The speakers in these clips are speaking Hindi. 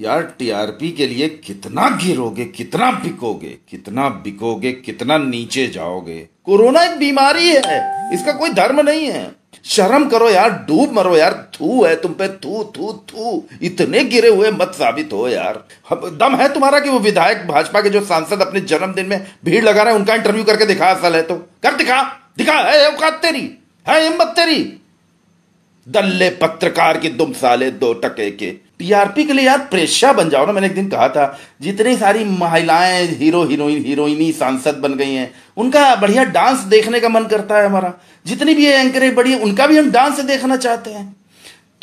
यार टीआरपी के लिए कितना घिरोगे कितना बिकोगे कितना बिकोगे कितना नीचे जाओगे कोरोना एक बीमारी है इसका कोई धर्म नहीं है शर्म करो यार डूब मरो यार थू है तुम पे थू थू थू इतने गिरे हुए मत साबित हो यार दम है तुम्हारा कि वो विधायक भाजपा के जो सांसद अपने जन्मदिन में भीड़ लगा रहे हैं उनका इंटरव्यू करके दिखा असल है तो कर दिखा दिखा है औकात तेरी है हिम्मत तेरी दल्ले पत्रकार के दुम साले दो टके के टीआरपी के लिए यार प्रेशा बन जाओ ना मैंने एक दिन कहा था जितनी सारी महिलाएं हीरो हीरोइन हीरोइनी सांसद बन गई हैं उनका बढ़िया डांस देखने का मन करता है हमारा जितनी भी एंकर बढ़िया उनका भी हम डांस देखना चाहते हैं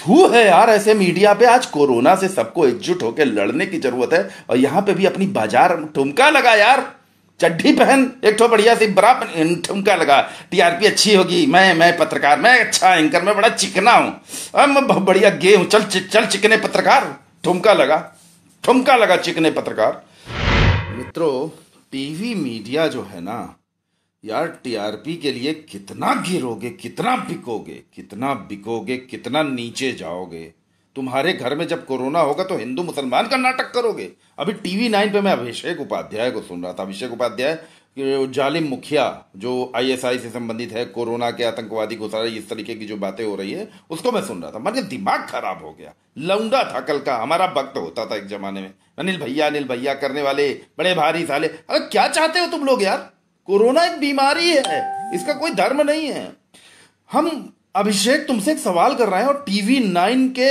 थू है यार ऐसे मीडिया पे आज कोरोना से सबको एकजुट होकर लड़ने की जरूरत है और यहां पे भी अपनी बाजार ठुमका लगा यार चड्ढी पहन एक ठो बढ़िया सी बड़ा ठुमका लगा टीआरपी अच्छी होगी मैं मैं पत्रकार मैं अच्छा एंकर मैं बड़ा चिकना हूं अब मैं बहुत बढ़िया गे हूं चल चल चिकने पत्रकार ठुमका लगा ठुमका लगा चिकने पत्रकार मित्रों टीवी मीडिया जो है ना यार टीआरपी के लिए कितना गिरोगे कितना बिकोगे कितना बिकोगे कितना नीचे जाओगे तुम्हारे घर में जब कोरोना होगा तो हिंदू मुसलमान का नाटक करोगे अभी टीवी नाइन पे मैं अभिषेक उपाध्याय को सुन रहा था अभिषेक उपाध्याय जालिम मुखिया जो आईएसआई से संबंधित है कोरोना के आतंकवादी घुसारे इस तरीके की जो बातें हो रही है उसको मैं सुन रहा था मतलब दिमाग खराब हो गया लौंडा था कल का हमारा वक्त होता था एक जमाने में अनिल भैया अनिल भैया करने वाले बड़े भारी साले अरे क्या चाहते हो तुम लोग यार कोरोना एक बीमारी है इसका कोई धर्म नहीं है हम अभिषेक तुमसे एक सवाल कर रहा है और टीवी नाइन के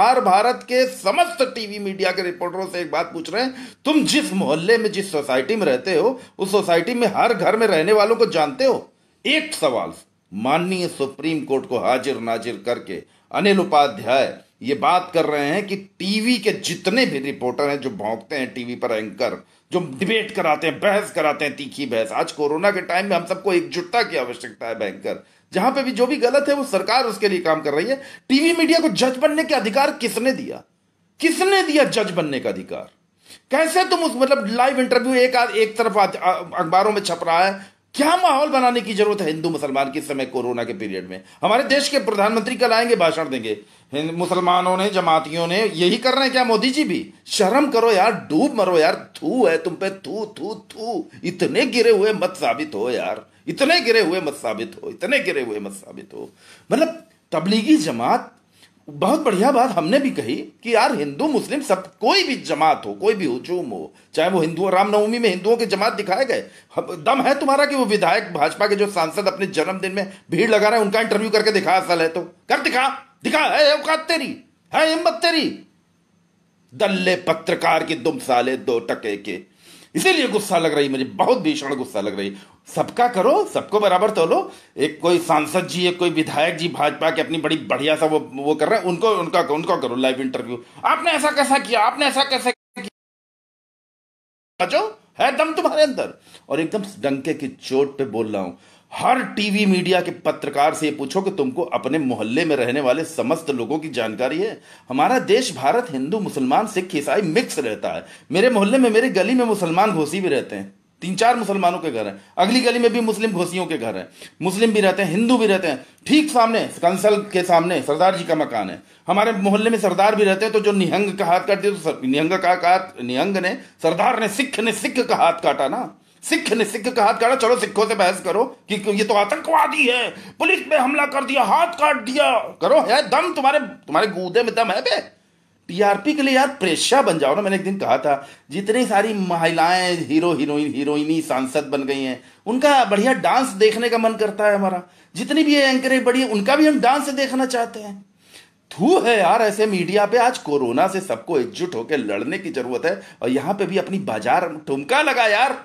आर भारत के समस्त टीवी मीडिया के रिपोर्टरों से एक बात पूछ रहे हैं तुम जिस मोहल्ले में जिस सोसाइटी में रहते हो उस सोसाइटी में हर घर में रहने वालों को जानते हो एक सवाल माननीय सुप्रीम कोर्ट को हाजिर नाजिर करके अनिल उपाध्याय ये बात कर रहे हैं कि टीवी के जितने भी रिपोर्टर हैं जो भोंकते हैं टीवी पर एंकर जो डिबेट कराते हैं बहस कराते हैं तीखी बहस आज कोरोना के टाइम में हम सबको एकजुटता की आवश्यकता है बैंकर जहां पे भी जो भी गलत है वो सरकार उसके लिए काम कर रही है टीवी मीडिया को जज बनने का अधिकार किसने दिया किसने दिया जज बनने का अधिकार कैसे तुम उस मतलब लाइव इंटरव्यू एक आद, एक तरफ अखबारों में छप रहा है क्या माहौल बनाने की जरूरत है हिंदू मुसलमान के समय कोरोना के पीरियड में हमारे देश के प्रधानमंत्री कल आएंगे भाषण देंगे मुसलमानों ने जमातियों ने यही कर रहे हैं क्या मोदी जी भी शर्म करो यार डूब मरो यार थू है तुम पे थू थू थू इतने गिरे हुए मत साबित हो यार इतने गिरे हुए मत साबित हो इतने गिरे हुए मत साबित हो मतलब तबलीगी जमात बहुत बढ़िया बात हमने भी कही कि यार हिंदू मुस्लिम सब कोई भी जमात हो कोई भी हुजूम हो चाहे वो हिंदू रामनवमी में हिंदुओं के जमात दिखाए गए दम है तुम्हारा कि वो विधायक भाजपा के जो सांसद अपने जन्मदिन में भीड़ लगा रहे हैं उनका इंटरव्यू करके दिखा असल है तो कर दिखा दिखा है औकात तेरी है हिम्मत तेरी दल्ले पत्रकार की दुम साले दो टके के इसीलिए गुस्सा लग रही मुझे बहुत भीषण गुस्सा लग रही सबका करो सबको बराबर तोलो एक कोई सांसद जी एक कोई विधायक जी भाजपा के अपनी बड़ी बढ़िया सा वो वो कर रहे हैं उनको उनका उनका करो लाइव इंटरव्यू आपने ऐसा कैसा किया आपने ऐसा कैसा किया है दम तुम्हारे अंदर और एकदम डंके की चोट पे बोल रहा हूं हर टीवी मीडिया के पत्रकार से पूछो कि तुमको अपने मोहल्ले में रहने वाले समस्त लोगों की जानकारी है हमारा देश भारत हिंदू मुसलमान सिख ईसाई मिक्स रहता है मेरे मोहल्ले में मेरी गली में मुसलमान घोसी भी रहते हैं तीन चार मुसलमानों के घर हैं अगली गली में भी मुस्लिम घोसियों के घर हैं मुस्लिम भी रहते हैं हिंदू भी रहते हैं ठीक सामने कंसल के सामने सरदार जी का मकान है हमारे मोहल्ले में सरदार भी रहते हैं तो जो निहंग का हाथ काटते तो निहंग का हाथ निहंग ने सरदार ने सिख ने सिख का हाथ काटा ना सिख ने सिख का हाथ काटा चलो सिखों से बहस करो कि ये तो आतंकवादी है पुलिस पे हमला कर दिया हाथ काट दिया करो है दम तुम्हारे तुम्हारे गूदे में दम है बे टीआरपी के लिए यार प्रेशा बन जाओ ना मैंने एक दिन कहा था जितनी सारी महिलाएं हीरो हीरोइन हीरोइनी सांसद बन गई हैं उनका बढ़िया डांस देखने का मन करता है हमारा जितनी भी एंकरें बड़ी है उनका भी हम डांस देखना चाहते हैं थू है यार ऐसे मीडिया पे आज कोरोना से सबको एकजुट होकर लड़ने की जरूरत है और यहां पे भी अपनी बाजार ठुमका लगा यार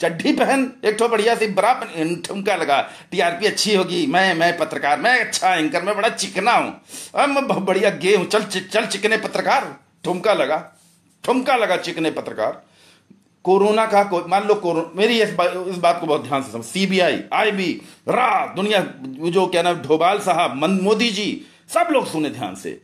चड्ढी पहन एक तो बढ़िया सी बड़ा ठुमका लगा टीआरपी अच्छी होगी मैं मैं पत्रकार मैं अच्छा एंकर मैं बड़ा चिकना हूं अब मैं बहुत बढ़िया गे हूं चल चल चिकने पत्रकार ठुमका लगा ठुमका लगा चिकने पत्रकार कोरोना का को, मान लो कोरोना मेरी इस, बा, इस बात को बहुत ध्यान से समझ सीबीआई आईबी रा दुनिया जो क्या नाम ढोबाल साहब मोदी जी सब लोग सुने ध्यान से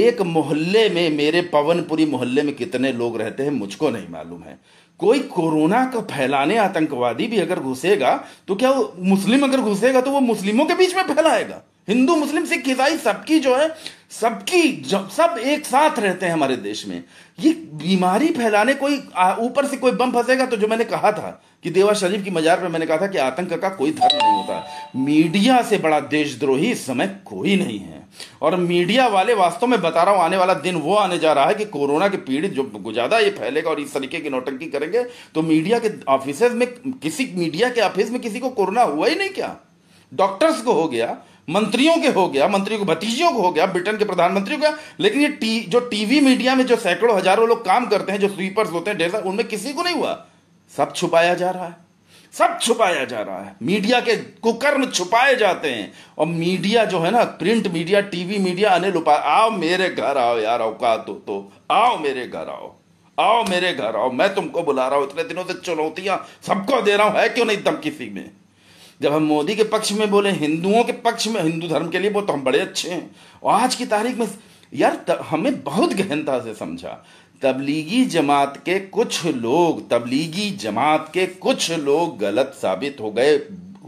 एक मोहल्ले में मेरे पवनपुरी मोहल्ले में कितने लोग रहते हैं मुझको नहीं मालूम है कोई कोरोना का फैलाने आतंकवादी भी अगर घुसेगा तो क्या मुस्लिम अगर घुसेगा तो वो मुस्लिमों के बीच में फैलाएगा हिंदू मुस्लिम सिख ईसाई सबकी जो है सबकी सब एक साथ रहते हैं हमारे देश में ये बीमारी फैलाने कोई ऊपर से कोई बम फंसेगा तो जो मैंने कहा था कि देवा शरीफ की मजार पर मैंने कहा था कि आतंक का कोई धर्म नहीं होता मीडिया से बड़ा देशद्रोही इस समय कोई नहीं है और मीडिया वाले वास्तव में बता रहा हूं आने वाला दिन वो आने जा रहा है कि कोरोना के पीड़ित जो ज्यादा ये फैलेगा और इस तरीके की नौटंकी करेंगे तो मीडिया के ऑफिस में किसी मीडिया के ऑफिस में किसी को कोरोना हुआ ही नहीं क्या डॉक्टर्स को हो गया मंत्रियों के हो गया मंत्रियों के भतीजियों को हो गया ब्रिटेन के प्रधानमंत्री को लेकिन ये टी, जो टीवी मीडिया में जो सैकड़ों हजारों लोग काम करते हैं जो स्वीपर्स होते हैं ढेर उनमें किसी को नहीं हुआ सब छुपाया जा रहा है सब छुपाया जा रहा है मीडिया के कुकर्म छुपाए जाते हैं और मीडिया जो है ना print media TV media Anil उपाय आओ मेरे घर आओ यार औकात हो तो आओ मेरे घर आओ आओ मेरे घर आओ मैं तुमको बुला रहा हूं इतने दिनों से चुनौतियां सबको दे रहा हूं है क्यों नहीं दम किसी में जब हम मोदी के पक्ष में बोले हिंदुओं के पक्ष में हिंदू धर्म के लिए वो तो हम बड़े अच्छे हैं और आज की तारीख में यार हमें बहुत गहनता से समझा तबलीगी जमात के कुछ लोग तबलीगी जमात के कुछ लोग गलत साबित हो गए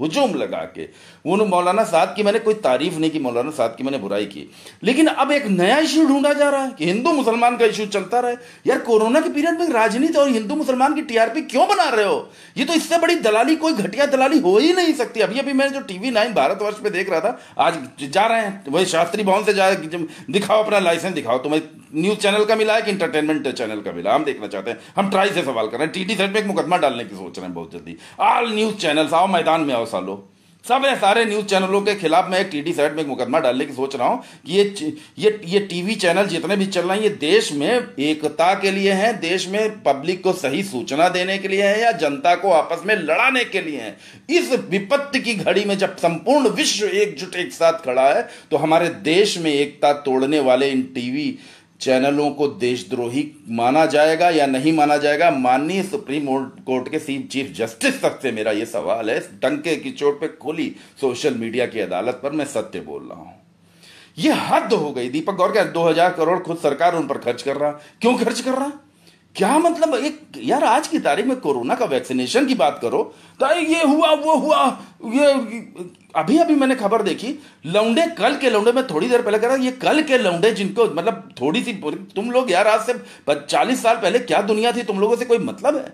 हजूम लगा के उन्होंने मौलाना साहब की मैंने कोई तारीफ नहीं की मौलाना साहब की मैंने बुराई की लेकिन अब एक नया इशू ढूंढा जा रहा है कि हिंदू मुसलमान का इशू चलता रहे यार कोरोना के पीरियड में राजनीति और हिंदू मुसलमान की टीआरपी क्यों बना रहे हो ये तो इससे बड़ी दलाली कोई घटिया दलाली हो ही नहीं सकती अभी अभी मैं जो टीवी नाइन भारतवर्ष में देख रहा था आज जा रहे हैं वही शास्त्री भवन से जा दिखाओ अपना लाइसेंस दिखाओ तो मैं न्यूज चैनल का मिला है कि इंटरटेनमेंट चैनल का मिला हम देखना चाहते हैं हम ट्राई से सवाल कर रहे हैं टी सेट में एक मुकदमा डालने की सोच रहे हैं बहुत जल्दी ऑल न्यूज चैनल आओ मैदान में आओ सालो सब है सारे न्यूज चैनलों के खिलाफ मैं एक टी साइड में एक मुकदमा डालने की सोच रहा हूँ कि ये ये ये टीवी चैनल जितने भी चल रहे हैं ये देश में एकता के लिए हैं देश में पब्लिक को सही सूचना देने के लिए हैं या जनता को आपस में लड़ाने के लिए हैं इस विपत्ति की घड़ी में जब संपूर्ण विश्व एकजुट एक साथ खड़ा है तो हमारे देश में एकता तोड़ने वाले इन टीवी चैनलों को देशद्रोही माना जाएगा या नहीं माना जाएगा माननीय सुप्रीम कोर्ट के चीफ जस्टिस तक से मेरा यह सवाल है डंके की चोट पे खुली सोशल मीडिया की अदालत पर मैं सत्य बोल रहा हूं यह हद हो गई दीपक गौर क्या दो हजार करोड़ खुद सरकार उन पर खर्च कर रहा क्यों खर्च कर रहा क्या मतलब एक यार आज की तारीख में कोरोना का वैक्सीनेशन की बात करो तो ये हुआ वो हुआ ये अभी अभी मैंने खबर देखी लौंडे कल के लौंडे में थोड़ी देर पहले कह रहा ये कल के लौंडे जिनको मतलब थोड़ी सी तुम लोग यार आज से चालीस साल पहले क्या दुनिया थी तुम लोगों से कोई मतलब है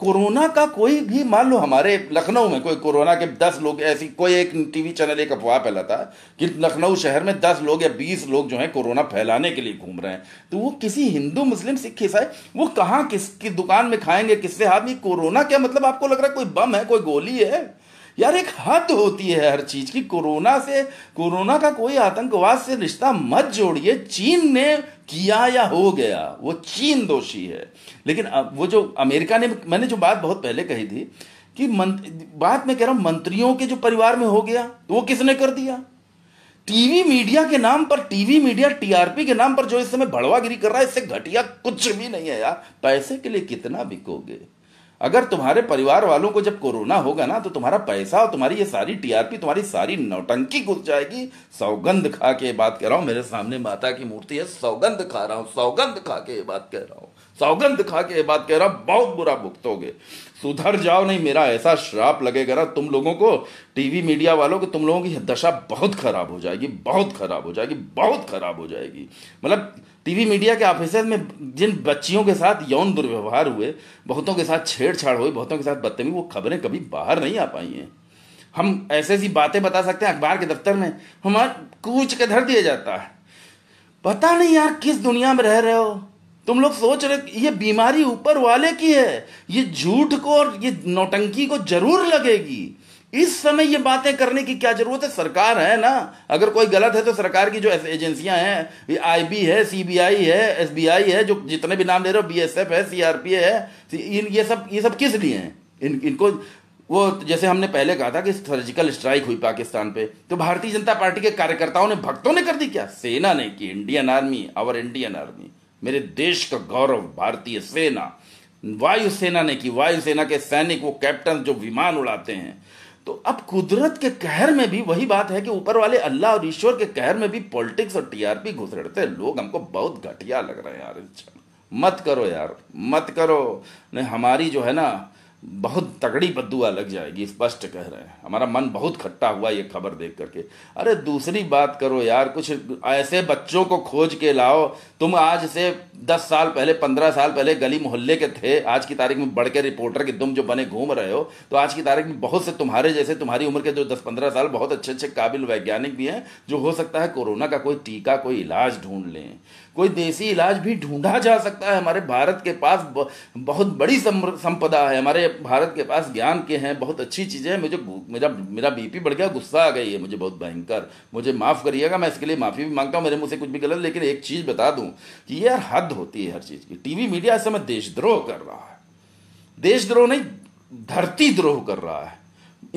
कोरोना का कोई भी मान लो हमारे लखनऊ में कोई कोरोना के दस लोग ऐसी कोई एक टीवी चैनल एक अफवाह फैलाता है कि लखनऊ शहर में दस लोग या बीस लोग जो हैं कोरोना फैलाने के लिए घूम रहे हैं तो वो किसी हिंदू मुस्लिम सिख ईसाई वो कहाँ किस की दुकान में खाएंगे किससे हाथ में कोरोना क्या मतलब आपको लग रहा है कोई बम है कोई गोली है यार एक हद होती है हर चीज की कोरोना से कोरोना का कोई आतंकवाद से रिश्ता मत जोड़िए चीन ने किया या हो गया वो चीन दोषी है लेकिन वो जो अमेरिका ने मैंने जो बात बहुत पहले कही थी कि बात मैं कह रहा हूं मंत्रियों के जो परिवार में हो गया तो वो किसने कर दिया टीवी मीडिया के नाम पर टीवी मीडिया टीआरपी के नाम पर जो इस समय भड़वागिरी कर रहा है इससे घटिया कुछ भी नहीं है यार पैसे के लिए कितना बिकोगे अगर तुम्हारे परिवार वालों को जब कोरोना होगा ना तो तुम्हारा पैसा और तुम्हारी ये सारी टीआरपी तुम्हारी सारी नौटंकी घुस जाएगी सौगंध खा के बात कर रहा हूँ मेरे सामने माता की मूर्ति है सौगंध खा रहा हूं सौगंध खा के ये बात कह रहा हूं सौगंध खा के ये बात कह रहा हूं बहुत बुरा भुगतोगे सुधर जाओ नहीं मेरा ऐसा श्राप लगेगा ना तुम लोगों को टीवी मीडिया वालों को तुम लोगों की दशा बहुत खराब हो जाएगी बहुत खराब हो जाएगी बहुत खराब हो जाएगी मतलब टीवी मीडिया के ऑफिसर में जिन बच्चियों के साथ यौन दुर्व्यवहार हुए बहुतों के साथ छेड़छाड़ हुई बहुतों के साथ बदतमी वो खबरें कभी बाहर नहीं आ पाई हैं हम ऐसे ऐसी बातें बता सकते हैं अखबार के दफ्तर में हमारे कूच के धर दिया जाता है पता नहीं यार किस दुनिया में रह रहे हो तुम लोग सोच रहे ये बीमारी ऊपर वाले की है ये झूठ को और ये नौटंकी को जरूर लगेगी इस समय ये बातें करने की क्या जरूरत है सरकार है ना अगर कोई गलत है तो सरकार की जो एजेंसियां हैं आईबी है सीबीआई है एसबीआई है जो जितने भी नाम ले रहे हो बीएसएफ है सीआरपीए है इन ये सब ये सब किस लिए हैं इन इनको वो जैसे हमने पहले कहा था कि सर्जिकल स्ट्राइक हुई पाकिस्तान पे तो भारतीय जनता पार्टी के कार्यकर्ताओं ने भक्तों ने कर दी क्या सेना ने की Indian army our Indian army मेरे देश का गौरव भारतीय सेना वायुसेना ने की वायुसेना के सैनिक वो कैप्टन जो विमान उड़ाते हैं तो अब कुदरत के कहर में भी वही बात है कि ऊपर वाले अल्लाह और ईश्वर के कहर में भी पॉलिटिक्स और टीआरपी घुस रहते हैं लोग हमको बहुत घटिया लग रहे हैं यार मत करो यार मत करो नहीं हमारी जो है ना बहुत तगड़ी बदुआ लग जाएगी स्पष्ट कह रहे हैं हमारा मन बहुत खट्टा हुआ ये खबर देख करके अरे दूसरी बात करो यार कुछ ऐसे बच्चों को खोज के लाओ तुम आज से दस साल पहले पंद्रह साल पहले गली मोहल्ले के थे आज की तारीख में बढ़ के रिपोर्टर के तुम जो बने घूम रहे हो तो आज की तारीख में बहुत से तुम्हारे जैसे तुम्हारी उम्र के जो दस पंद्रह साल बहुत अच्छे अच्छे काबिल वैज्ञानिक भी हैं जो हो सकता है कोरोना का कोई टीका कोई इलाज ढूंढ लें कोई देसी इलाज भी ढूंढा जा सकता है हमारे भारत के पास बहुत बड़ी संपदा है हमारे भारत के पास ज्ञान के हैं बहुत अच्छी चीज़ें हैं मुझे मेरा मेरा बीपी बढ़ गया गुस्सा आ गई है मुझे बहुत भयंकर मुझे माफ़ करिएगा मैं इसके लिए माफ़ी भी मांगता हूँ मेरे मुझसे कुछ भी गलत लेकिन एक चीज़ बता दूँ कि यार हद हद होती है हर चीज की टीवी मीडिया समय देशद्रोह कर रहा है देशद्रोह नहीं धरती द्रोह कर रहा है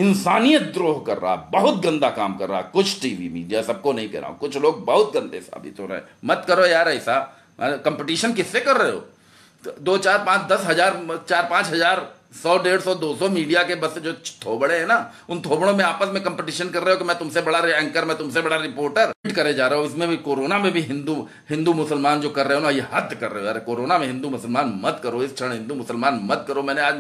इंसानियत द्रोह कर रहा है बहुत गंदा काम कर रहा है कुछ टीवी मीडिया सबको नहीं कह रहा हूं कुछ लोग बहुत गंदे साबित हो रहे हैं मत करो यार ऐसा कंपटीशन किससे कर रहे हो दो चार पाँच दस हजार चार पाँच हजार सौ डेढ़ सौ दो सौ मीडिया के बस जो थोबड़े हैं ना उन थोबड़ों में आपस में कंपटीशन कर रहे हो कि मैं तुमसे बड़ा एंकर मैं तुमसे बड़ा रिपोर्टर करे जा रहा हूँ इसमें भी कोरोना में भी हिंदू हिंदू मुसलमान जो कर रहे हो ना ये हद कर रहे हो यार कोरोना में हिंदू मुसलमान मत करो इस क्षण हिंदू मुसलमान मत करो मैंने आज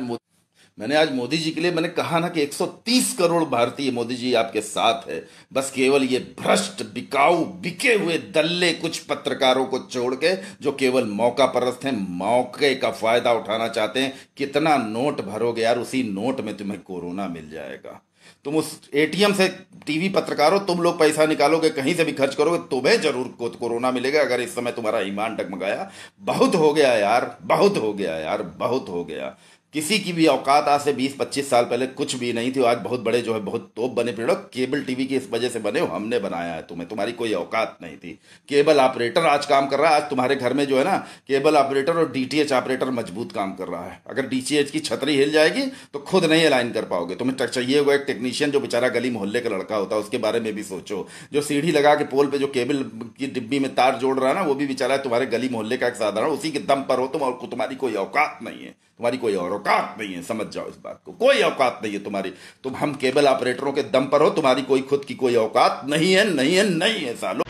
मैंने आज मोदी जी के लिए मैंने कहा ना कि 130 करोड़ भारतीय मोदी जी आपके साथ है बस केवल ये भ्रष्ट बिकाऊ बिके हुए दल्ले कुछ पत्रकारों को छोड़ के जो केवल मौका परस्त हैं मौके का फायदा उठाना चाहते हैं कितना नोट भरोगे यार उसी नोट में तुम्हें कोरोना मिल जाएगा तुम उस एटीएम से टीवी पत्रकारों तुम लोग पैसा निकालोगे कहीं से भी खर्च करोगे तुम्हें जरूर को, कोरोना मिलेगा अगर इस समय तुम्हारा ईमान डगमगाया बहुत हो गया यार बहुत हो गया यार बहुत हो गया किसी की भी औकात आज से 20-25 साल पहले कुछ भी नहीं थी आज बहुत बड़े जो है बहुत तोप बने प्रोडक्ट केबल टीवी की इस वजह से बने हो हमने बनाया है तुम्हें तुम्हारी कोई औकात नहीं थी केबल ऑपरेटर आज काम कर रहा है आज तुम्हारे घर में जो है ना केबल ऑपरेटर और डी ऑपरेटर मजबूत काम कर रहा है अगर डी की छतरी हिल जाएगी तो खुद नहीं अलाइन कर पाओगे तुम्हें चाहिए हुआ एक टेक्नीशियन जो बेचारा गली मोहल्ले का लड़का होता है उसके बारे में भी सोचो जो सीढ़ी लगा के पोल पर जो केबल की डिब्बी में तार जोड़ रहा है ना वो भी बेचारा तुम्हारे गली मोहल्ले का एक साधारण उसी के दम पर हो तुम और तुम्हारी कोई औकात नहीं है तुम्हारी कोई और औकात नहीं है समझ जाओ इस बात को कोई औकात नहीं है तुम्हारी तुम हम केबल ऑपरेटरों के दम पर हो तुम्हारी कोई खुद की कोई औकात नहीं है नहीं है नहीं है सालो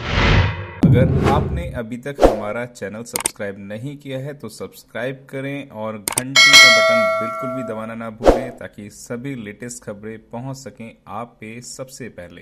अगर आपने अभी तक हमारा चैनल सब्सक्राइब नहीं किया है तो सब्सक्राइब करें और घंटी का बटन बिल्कुल भी दबाना ना भूलें ताकि सभी लेटेस्ट खबरें पहुंच सकें आप पे सबसे पहले